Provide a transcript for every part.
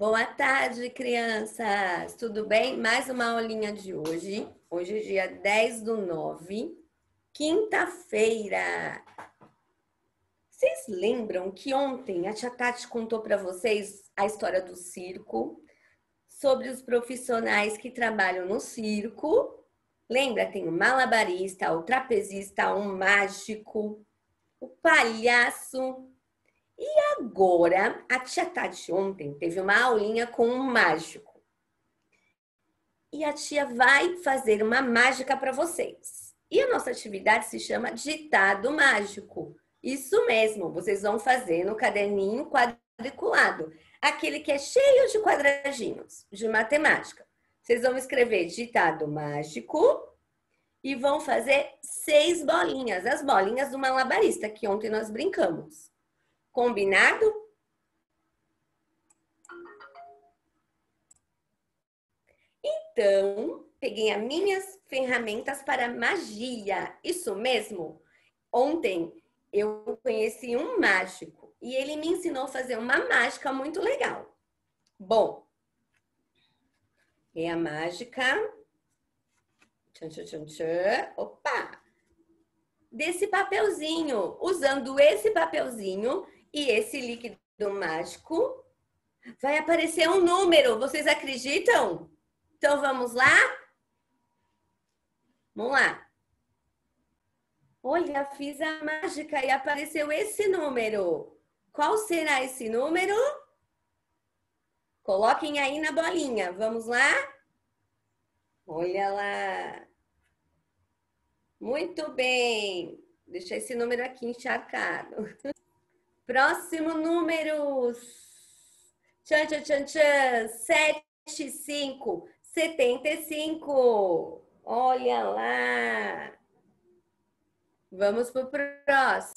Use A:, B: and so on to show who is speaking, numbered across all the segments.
A: Boa tarde, crianças! Tudo bem? Mais uma aulinha de hoje. Hoje é dia 10 do 9, quinta-feira. Vocês lembram que ontem a Tia Tati contou para vocês a história do circo, sobre os profissionais que trabalham no circo? Lembra? Tem o malabarista, o trapezista, o mágico, o palhaço, e agora, a tia Tati ontem teve uma aulinha com um mágico. E a tia vai fazer uma mágica para vocês. E a nossa atividade se chama ditado mágico. Isso mesmo, vocês vão fazer no caderninho quadriculado, aquele que é cheio de quadradinhos de matemática. Vocês vão escrever ditado mágico e vão fazer seis bolinhas, as bolinhas do malabarista que ontem nós brincamos. Combinado? Então, peguei as minhas ferramentas para magia. Isso mesmo. Ontem eu conheci um mágico e ele me ensinou a fazer uma mágica muito legal. Bom, é a mágica. Tchan, tchan, tchan, tchan. Opa! Desse papelzinho. Usando esse papelzinho, e esse líquido mágico vai aparecer um número. Vocês acreditam? Então vamos lá? Vamos lá. Olha, fiz a mágica e apareceu esse número. Qual será esse número? Coloquem aí na bolinha. Vamos lá? Olha lá. Muito bem. Deixa esse número aqui encharcado. Próximo número. Tchan, tchan, tchan, tchan. 75. 75. Olha lá. Vamos para o próximo.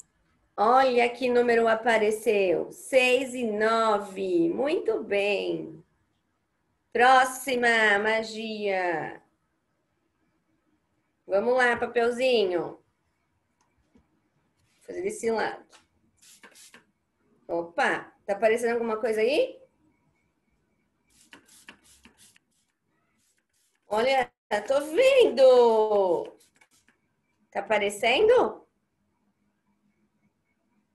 A: Olha que número apareceu. 6 e 9. Muito bem. Próxima magia. Vamos lá, papelzinho. Vou fazer desse lado. Opa, tá aparecendo alguma coisa aí? Olha, tô vendo! Tá aparecendo?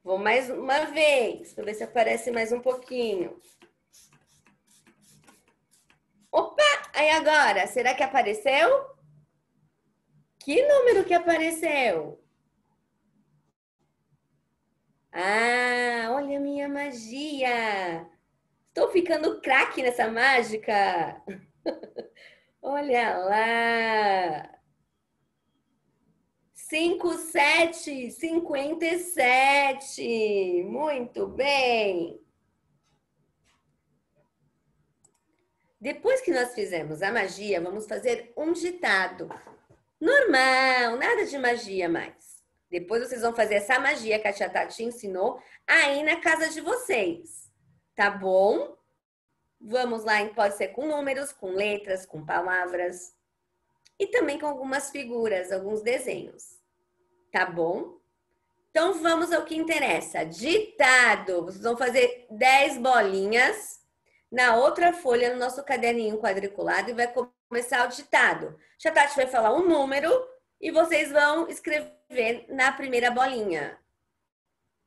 A: Vou mais uma vez, para ver se aparece mais um pouquinho. Opa! Aí agora, será que apareceu? Que número que apareceu? Ah, olha a minha magia! Estou ficando craque nessa mágica! olha lá! 57, 57. Muito bem. Depois que nós fizemos a magia, vamos fazer um ditado. Normal, nada de magia mais. Depois vocês vão fazer essa magia que a tia Tati ensinou aí na casa de vocês. Tá bom? Vamos lá, pode ser com números, com letras, com palavras e também com algumas figuras, alguns desenhos. Tá bom? Então vamos ao que interessa. Ditado. Vocês vão fazer 10 bolinhas na outra folha no nosso caderninho quadriculado e vai começar o ditado. Tia Tati vai falar um número e vocês vão escrever escrever na primeira bolinha.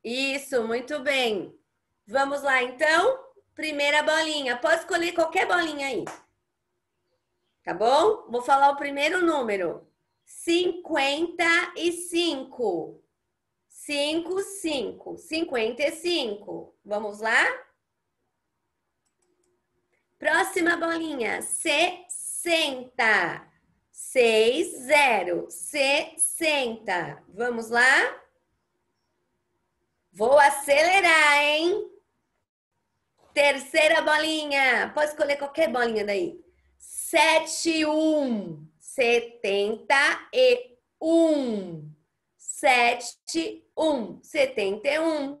A: Isso, muito bem. Vamos lá, então. Primeira bolinha. Pode escolher qualquer bolinha aí. Tá bom? Vou falar o primeiro número. 55. 5, 5. 55. Vamos lá? Próxima bolinha. 60 seis, zero, sessenta. Vamos lá? Vou acelerar, hein? Terceira bolinha. Pode escolher qualquer bolinha daí. Sete, um, setenta e um. Sete, um, setenta e um.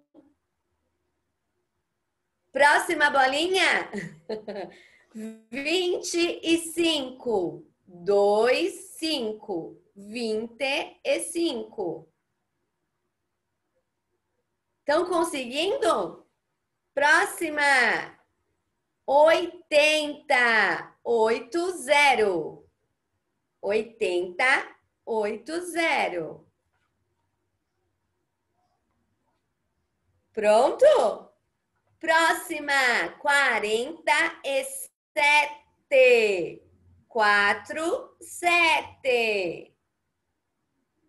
A: Próxima bolinha. Vinte e cinco dois, cinco, vinte e cinco. Estão conseguindo? Próxima. Oitenta, oito, zero. Oitenta, oito, zero. Pronto? Próxima. Quarenta e sete quatro, sete.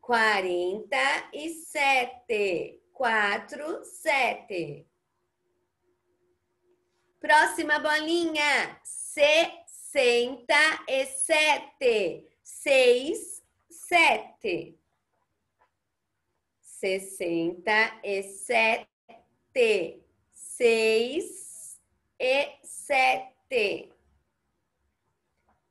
A: Quarenta e sete. Quatro, sete. Próxima bolinha. Sessenta e sete. Seis, sete. Sessenta e sete. Seis e sete.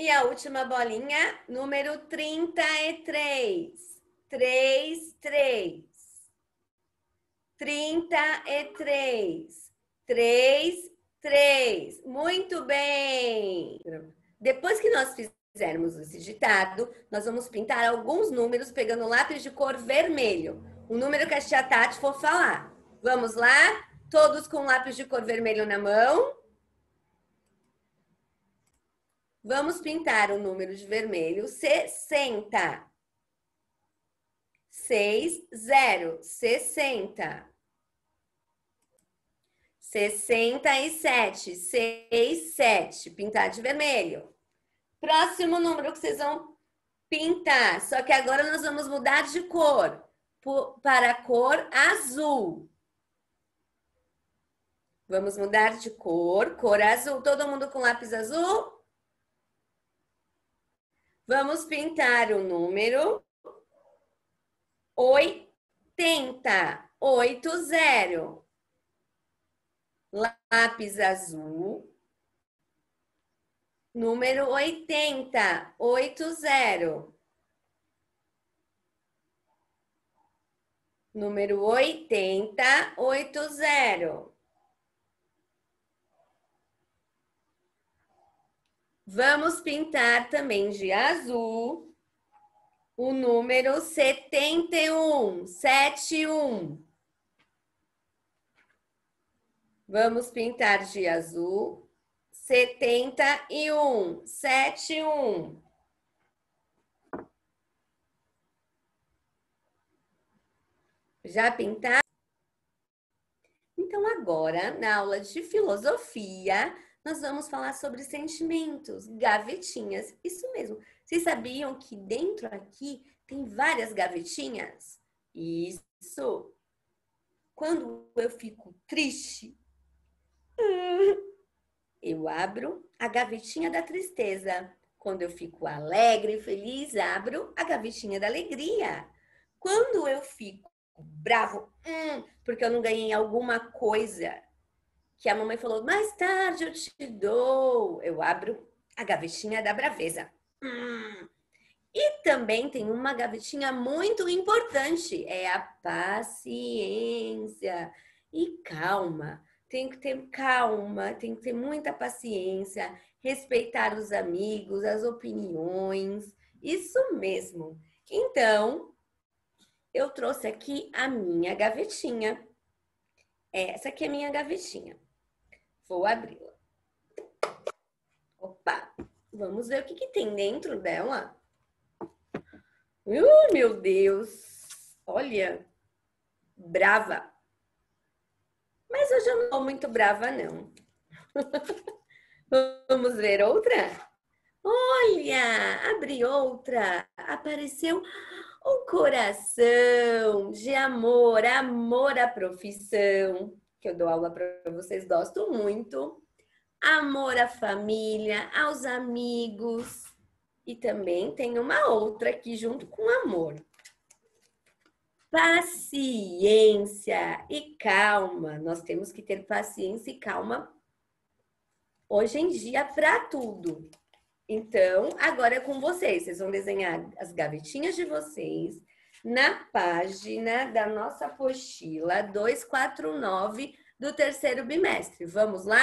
A: E a última bolinha, número 33. 3, 3. 33. 3, 3. Muito bem! Depois que nós fizermos esse ditado, nós vamos pintar alguns números pegando lápis de cor vermelho. O número que a tia Tati for falar. Vamos lá? Todos com lápis de cor vermelho na mão. Vamos pintar o número de vermelho 60. 6, 0, 60. 67, 6, 7. Pintar de vermelho. Próximo número que vocês vão pintar. Só que agora nós vamos mudar de cor para a cor azul. Vamos mudar de cor, cor azul. Todo mundo com lápis azul? Vamos pintar o número 80, 80. Lápis azul. Número 80, 80. Número 80, 80. Vamos pintar também de azul o número 71, 71. Vamos pintar de azul 71, 71. Já pintar? Então agora, na aula de filosofia, nós vamos falar sobre sentimentos, gavetinhas. Isso mesmo. Vocês sabiam que dentro aqui tem várias gavetinhas? Isso. Quando eu fico triste, eu abro a gavetinha da tristeza. Quando eu fico alegre e feliz, abro a gavetinha da alegria. Quando eu fico bravo, hum, porque eu não ganhei alguma coisa, que a mamãe falou: mais tarde eu te dou. Eu abro a gavetinha da Braveza. Hum. E também tem uma gavetinha muito importante: é a paciência e calma. Tem que ter calma, tem que ter muita paciência, respeitar os amigos, as opiniões, isso mesmo. Então, eu trouxe aqui a minha gavetinha. Essa aqui é a minha gavetinha. Vou abri-la. Opa! Vamos ver o que, que tem dentro dela. Uh, meu Deus! Olha! Brava! Mas eu já não sou muito brava, não. Vamos ver outra? Olha! Abri outra! Apareceu o coração de amor, amor à profissão que eu dou aula para vocês, gosto muito. Amor à família, aos amigos. E também tem uma outra aqui junto com amor. Paciência e calma. Nós temos que ter paciência e calma hoje em dia para tudo. Então, agora é com vocês. Vocês vão desenhar as gavetinhas de vocês na página da nossa apostila 249 do terceiro bimestre. Vamos lá?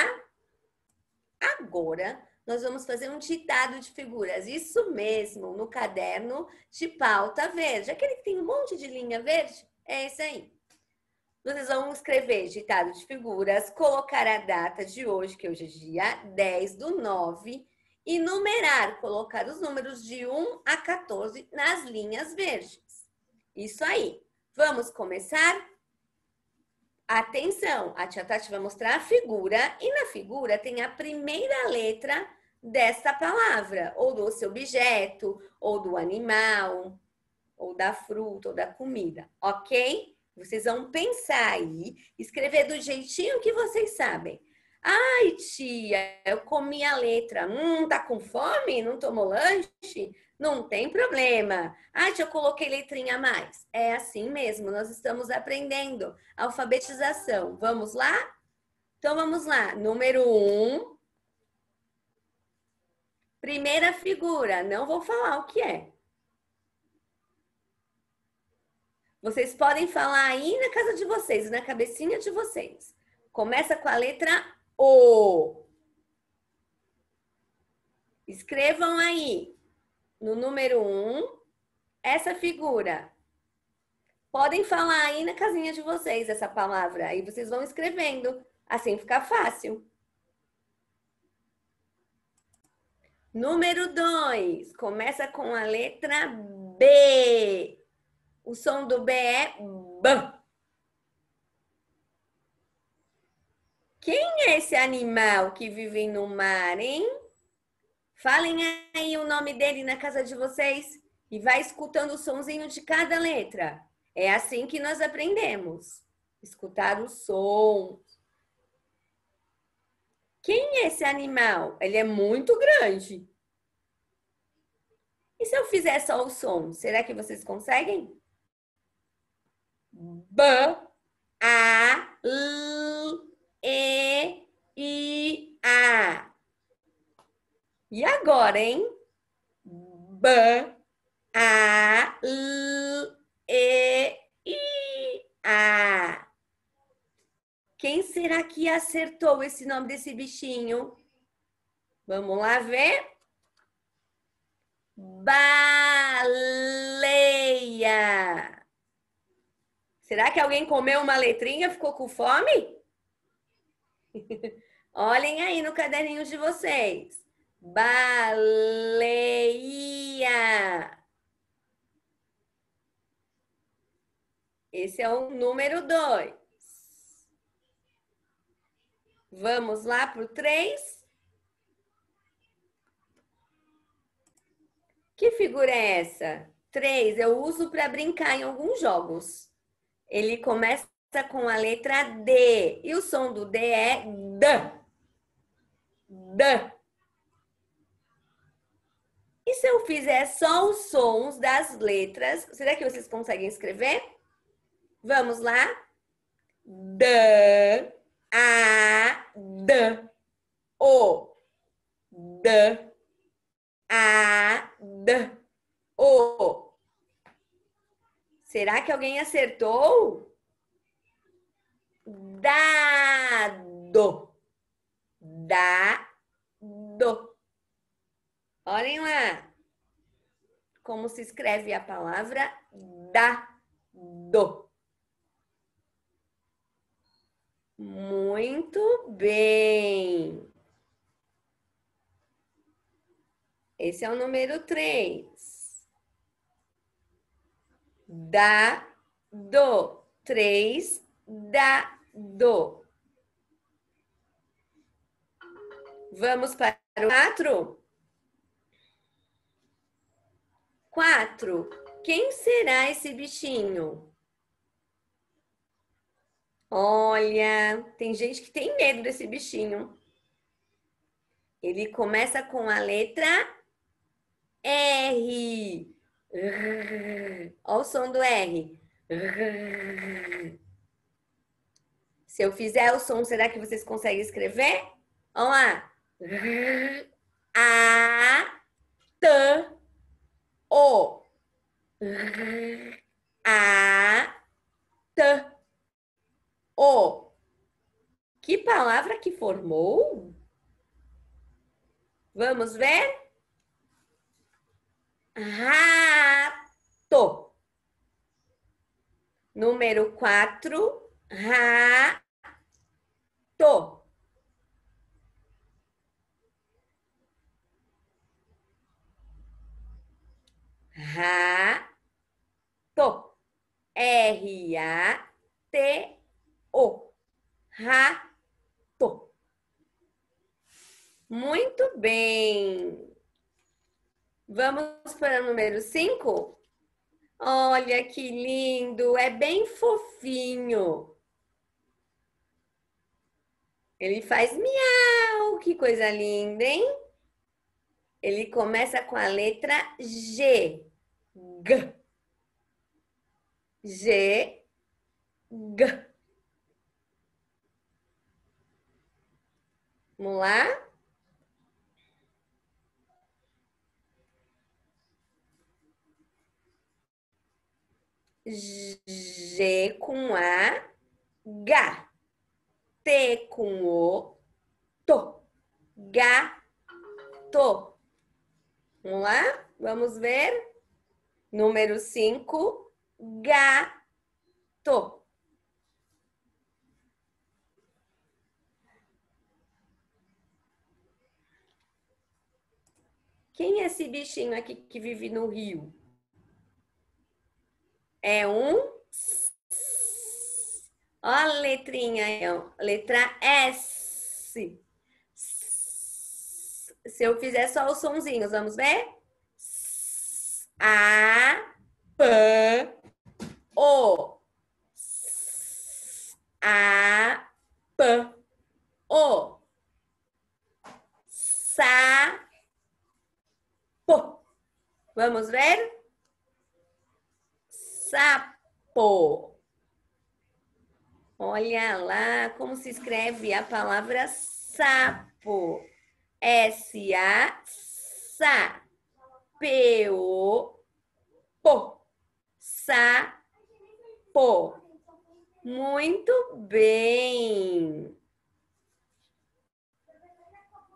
A: Agora nós vamos fazer um ditado de figuras. Isso mesmo, no caderno de pauta verde. Aquele que tem um monte de linha verde? É esse aí. Vocês vão escrever ditado de figuras, colocar a data de hoje, que hoje é dia 10 do 9, e numerar, colocar os números de 1 a 14 nas linhas verdes. Isso aí. Vamos começar? Atenção, a tia Tati vai mostrar a figura e na figura tem a primeira letra dessa palavra, ou do seu objeto, ou do animal, ou da fruta, ou da comida, ok? Vocês vão pensar aí, escrever do jeitinho que vocês sabem. Ai, tia, eu comi a letra. Hum, tá com fome? Não tomou lanche? Não tem problema. Ai, tia, eu coloquei letrinha a mais. É assim mesmo, nós estamos aprendendo alfabetização. Vamos lá? Então vamos lá. Número um. Primeira figura, não vou falar o que é. Vocês podem falar aí na casa de vocês, na cabecinha de vocês. Começa com a letra o. Escrevam aí, no número um, essa figura. Podem falar aí na casinha de vocês essa palavra, aí vocês vão escrevendo, assim fica fácil. Número 2, começa com a letra B. O som do B é BAM. Quem é esse animal que vive no mar, hein? Falem aí o nome dele na casa de vocês e vai escutando o sonzinho de cada letra. É assim que nós aprendemos. Escutar o som. Quem é esse animal? Ele é muito grande. E se eu fizer só o som, será que vocês conseguem? B, A, L. E, I, A. E agora, hein? B, A, L, E, I, A. Quem será que acertou esse nome desse bichinho? Vamos lá ver. Baleia. Será que alguém comeu uma letrinha, e ficou com fome? Olhem aí no caderninho de vocês. Baleia. Esse é o número dois. Vamos lá para o três. Que figura é essa? Três, eu uso para brincar em alguns jogos. Ele começa com a letra D. E o som do D é D. D. E se eu fizer só os sons das letras, será que vocês conseguem escrever? Vamos lá. D, A, D, O, D, A, D, O. Será que alguém acertou? dado. Dado. Olhem lá. Como se escreve a palavra dado. Muito bem. Esse é o número 3. Dado. 3 da do. Vamos para o quatro. Quatro. Quem será esse bichinho? Olha, tem gente que tem medo desse bichinho. Ele começa com a letra R. Olha o som do R. Se eu fizer o som, será que vocês conseguem escrever? Vamos lá. A, T, O. A, T, O. Que palavra que formou? Vamos ver? Rato. Número quatro. Rato Tô. Rato. R-A-T-O. Rato. Muito bem. Vamos para o número 5? Olha que lindo, é bem fofinho. Ele faz miau, que coisa linda, hein? Ele começa com a letra G. G. G. G. Vamos lá? G com A, G. T com o to. Gato. Vamos lá? Vamos ver. Número 5, gato. Quem é esse bichinho aqui que vive no rio? É um Ó a letrinha aí, ó. Letra S. Se eu fizer só os sonzinhos, vamos ver? A, P, O. A, P, O. Sa, po. Vamos ver? Sapo. Olha lá como se escreve a palavra sapo. A sa, P-O, P Sapo. Muito bem.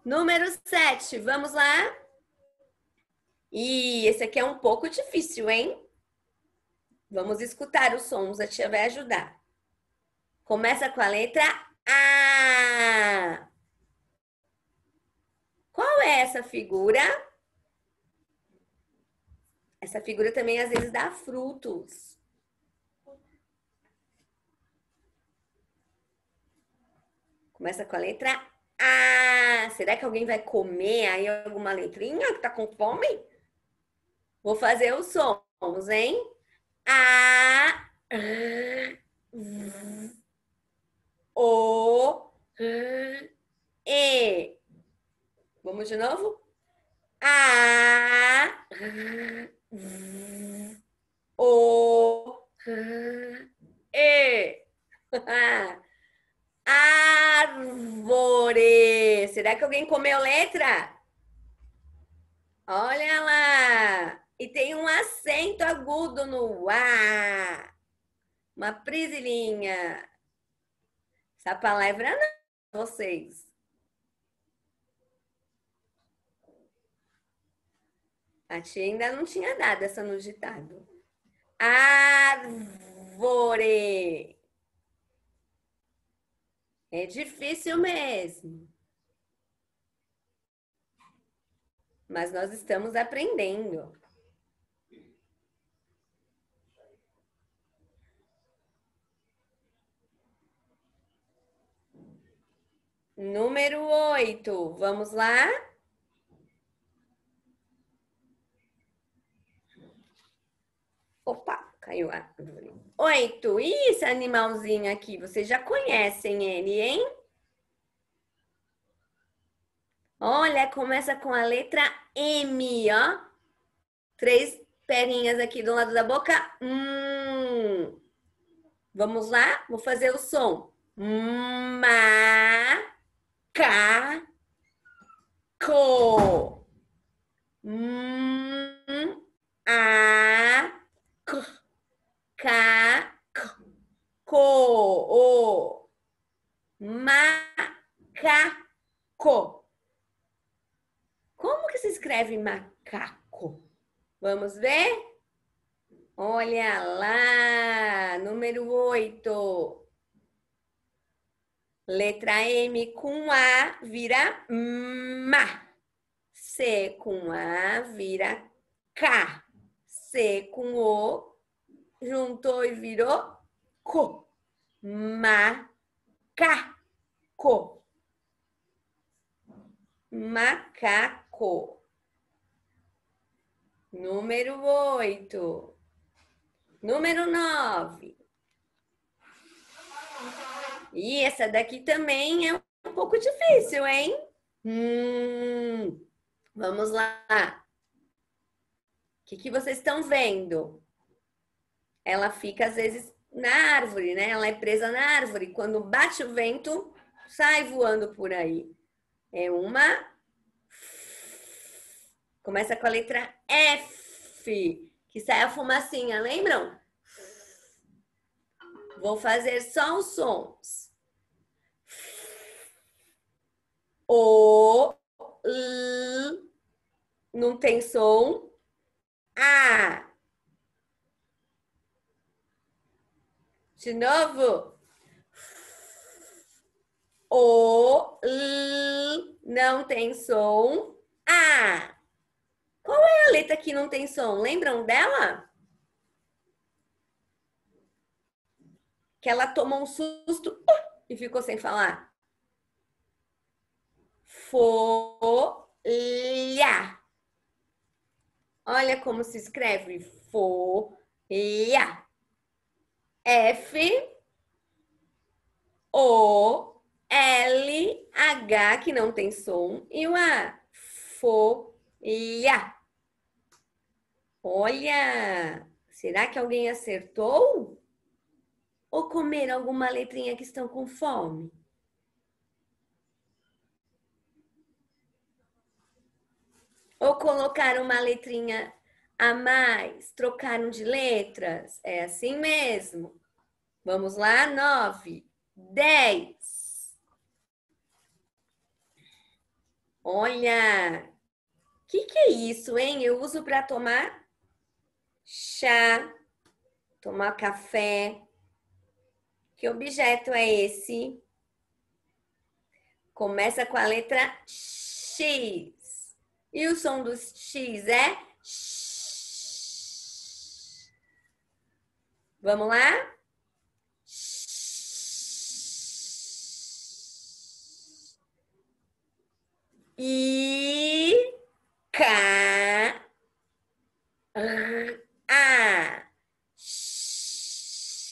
A: Número 7, vamos lá? E esse aqui é um pouco difícil, hein? Vamos escutar os sons, a tia vai ajudar. Começa com a letra A. Qual é essa figura? Essa figura também às vezes dá frutos. Começa com a letra A. Será que alguém vai comer aí alguma letrinha que tá com fome? Vou fazer os sons, hein? A. O, E. Vamos de novo? A, O, E. Árvore. Será que alguém comeu letra? Olha lá. E tem um acento agudo no A. Uma prisilinha. Essa palavra é não, vocês. A tia ainda não tinha dado essa no ditado. Árvore. É difícil mesmo. Mas nós estamos aprendendo. Número 8, vamos lá? Opa, caiu a árvore. Oito. E esse animalzinho aqui? Vocês já conhecem ele, hein? Olha, começa com a letra M, ó. Três perninhas aqui do lado da boca. Hum. Vamos lá? Vou fazer o som. Hum, caco, m, a, caco, co, macaco. Como que se escreve macaco? Vamos ver? Olha lá, número oito Letra M com A vira ma. C com A vira K. C com O juntou e virou co. Macaco. Macaco. Número oito Número nove e essa daqui também é um pouco difícil, hein? Hum, vamos lá. O que, que vocês estão vendo? Ela fica, às vezes, na árvore, né? Ela é presa na árvore. Quando bate o vento, sai voando por aí. É uma. Começa com a letra F, que sai a fumacinha, lembram? Vou fazer só os sons. O, l, não tem som. A. De novo. O, l, não tem som. A. Qual é a letra que não tem som? Lembram dela? que ela tomou um susto uh, e ficou sem falar. Folha. Olha como se escreve folha. F O L H que não tem som e o A. Folha. Olha, será que alguém acertou? ou comer alguma letrinha que estão com fome? Ou colocar uma letrinha a mais, trocaram de letras? É assim mesmo. Vamos lá, nove, dez. Olha, o que, que é isso, hein? Eu uso para tomar chá, tomar café, que objeto é esse? Começa com a letra X. E o som dos X é X. Vamos lá? I K R A X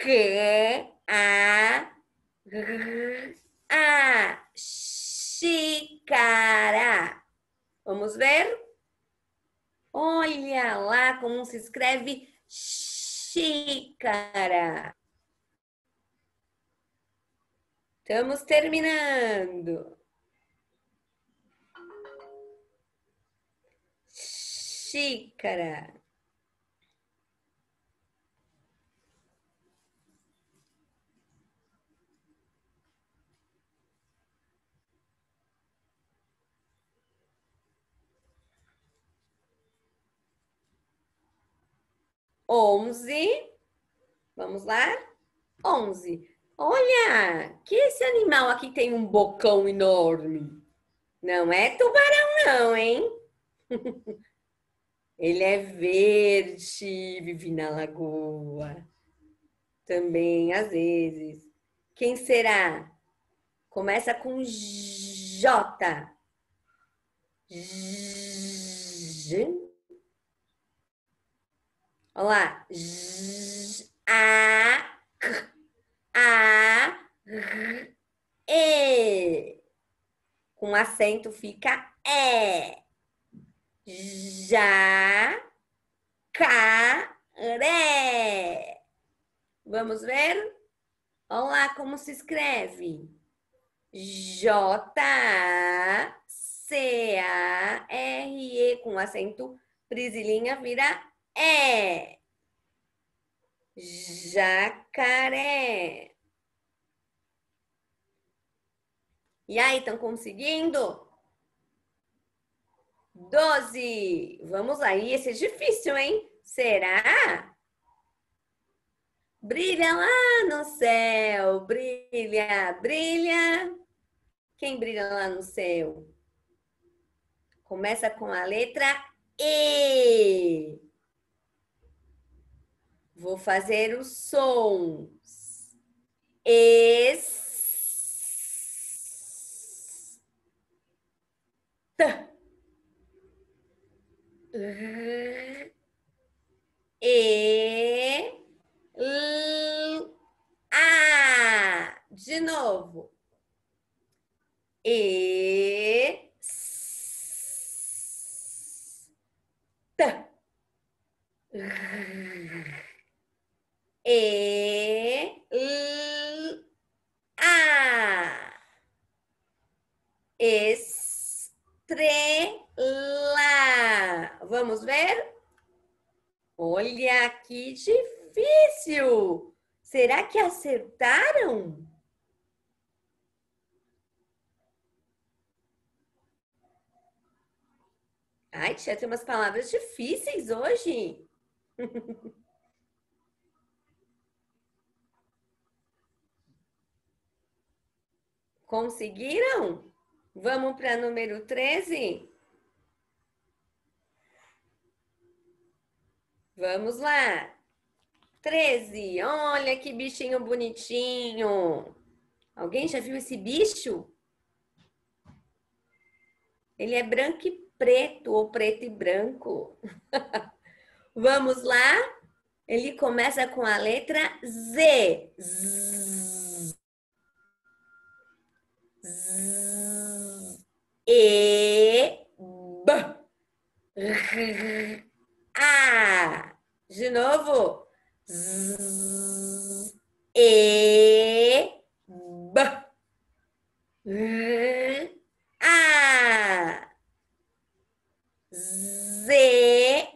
A: que a a xícara. Vamos ver? Olha lá como se escreve xícara. Estamos terminando. Xícara. 11. Vamos lá? 11. Olha, que esse animal aqui tem um bocão enorme. Não é tubarão, não, hein? Ele é verde, vive na lagoa. Também, às vezes. Quem será? Começa com J. J. Vamos lá. J, a, k, a, r, e. Com acento fica é. já Jacaré. Vamos ver? Vamos lá como se escreve. J-A-C-A-R-E com acento brasilinha vira é jacaré. E aí, estão conseguindo? Doze. Vamos aí, esse é difícil, hein? Será? Brilha lá no céu, brilha, brilha. Quem brilha lá no céu? Começa com a letra E. Vou fazer os sons. Es. T. E. L. A. De novo. E. t r e, L, A. Estrela. Vamos ver? Olha que difícil! Será que acertaram? Ai, tia, tem umas palavras difíceis hoje. Conseguiram? Vamos para número 13? Vamos lá. 13. Olha que bichinho bonitinho. Alguém já viu esse bicho? Ele é branco e preto ou preto e branco. Vamos lá? Ele começa com a letra Z. Z. Z, E, B, R, A. De novo. Z, E, B, R, A. Zebra.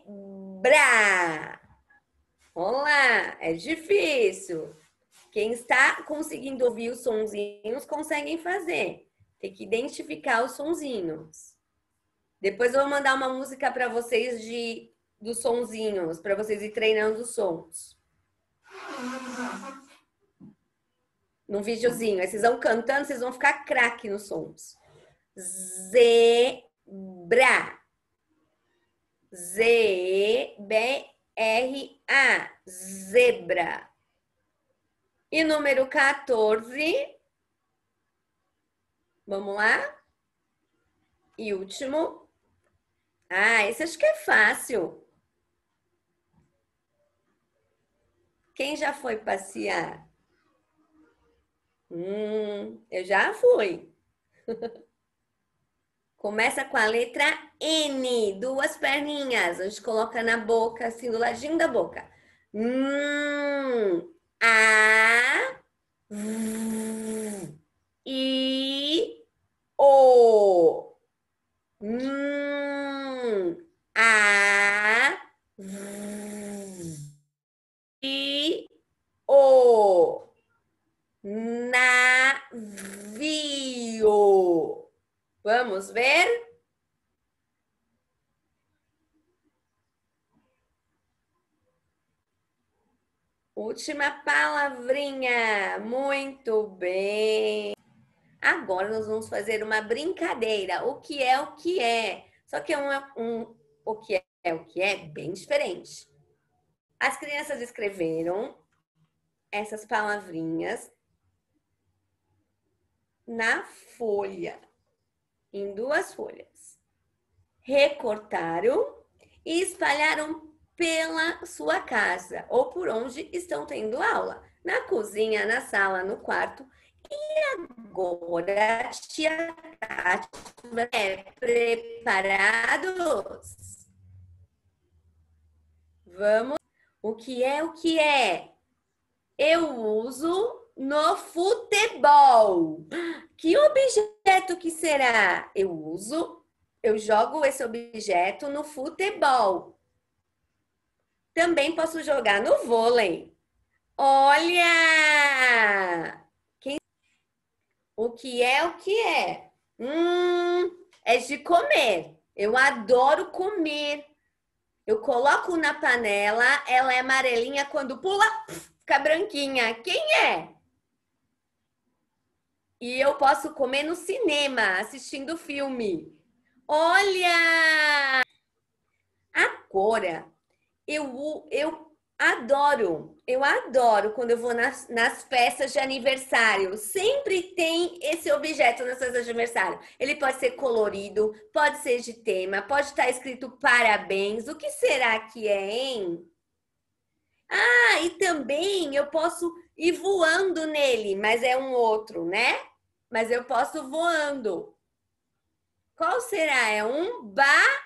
A: Olá, é difícil. Quem está conseguindo ouvir os sonzinhos conseguem fazer. Tem que identificar os sonzinhos. Depois eu vou mandar uma música para vocês de dos sonzinhos, para vocês ir treinando os sons. Num videozinho. Aí vocês vão cantando, vocês vão ficar craque nos sons. Zebra. Z-E-B-R-A. Zebra. E número 14. Vamos lá? E último. Ah, esse acho que é fácil. Quem já foi passear? Hum, eu já fui. Começa com a letra N, duas perninhas. A gente coloca na boca, assim, do ladinho da boca. Hum, a, v, I, O, A, v, I, O, navio. Vamos ver? Última palavrinha. Muito bem. Agora nós vamos fazer uma brincadeira. O que é o que é? Só que é um, um o que é, é o que é bem diferente. As crianças escreveram essas palavrinhas na folha, em duas folhas. Recortaram e espalharam pela sua casa ou por onde estão tendo aula, na cozinha, na sala, no quarto. E agora, tia Kátia, é preparados? Vamos. O que é o que é? Eu uso no futebol. Que objeto que será? Eu uso, eu jogo esse objeto no futebol. Também posso jogar no vôlei. Olha! Quem... O que é o que é? Hum, é de comer. Eu adoro comer. Eu coloco na panela, ela é amarelinha, quando pula, fica branquinha. Quem é? E eu posso comer no cinema, assistindo filme. Olha! Agora, é eu, eu adoro, eu adoro quando eu vou nas, nas festas de aniversário. Sempre tem esse objeto nas festas de aniversário. Ele pode ser colorido, pode ser de tema, pode estar escrito parabéns. O que será que é, hein? Ah, e também eu posso ir voando nele, mas é um outro, né? Mas eu posso voando. Qual será? É um bar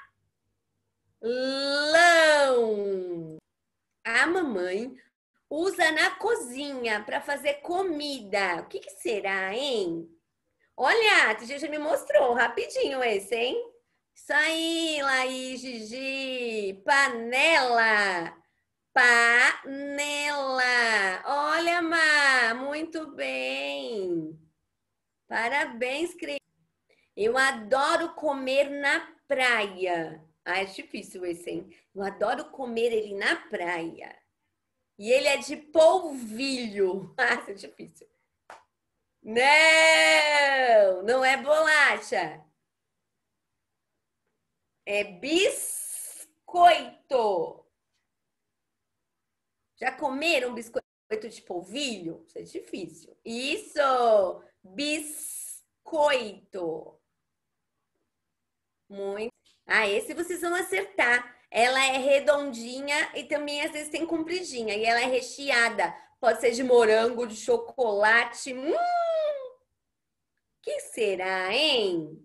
A: Lão. A mamãe usa na cozinha para fazer comida. O que, que, será, hein? Olha, a Titi já me mostrou rapidinho esse, hein? Isso aí, Laís, Gigi. Panela. Panela. Olha, Má, muito bem. Parabéns, Cris. Eu adoro comer na praia. Ah, é difícil esse, hein? Eu adoro comer ele na praia. E ele é de polvilho. Ah, isso é difícil. Não, não é bolacha. É biscoito. Já comeram biscoito de polvilho? Isso é difícil. Isso! Biscoito. Muito ah, esse vocês vão acertar. Ela é redondinha e também às vezes tem compridinha. E ela é recheada. Pode ser de morango, de chocolate. Hum! Que será, hein?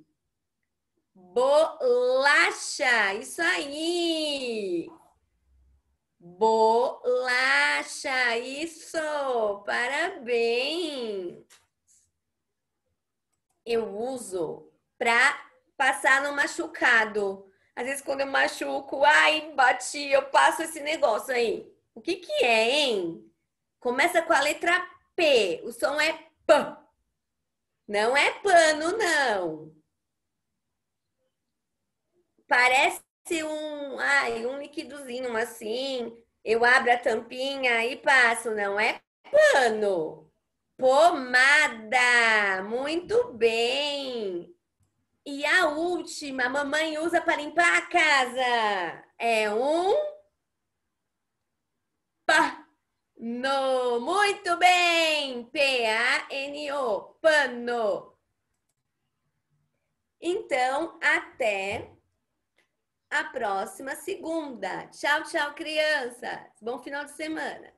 A: Bolacha! Isso aí! Bolacha! Isso! Parabéns! Eu uso para passar no machucado. Às vezes, quando eu machuco, ai, bati, eu passo esse negócio aí. O que que é, hein? Começa com a letra P. O som é P. Não é pano, não. Parece um, ai, um liquidozinho assim. Eu abro a tampinha e passo. Não é pano. Pomada. Muito bem. E a última, a mamãe usa para limpar a casa. É um pano. Muito bem! P-A-N-O, pano. Então, até a próxima segunda. Tchau, tchau, crianças. Bom final de semana.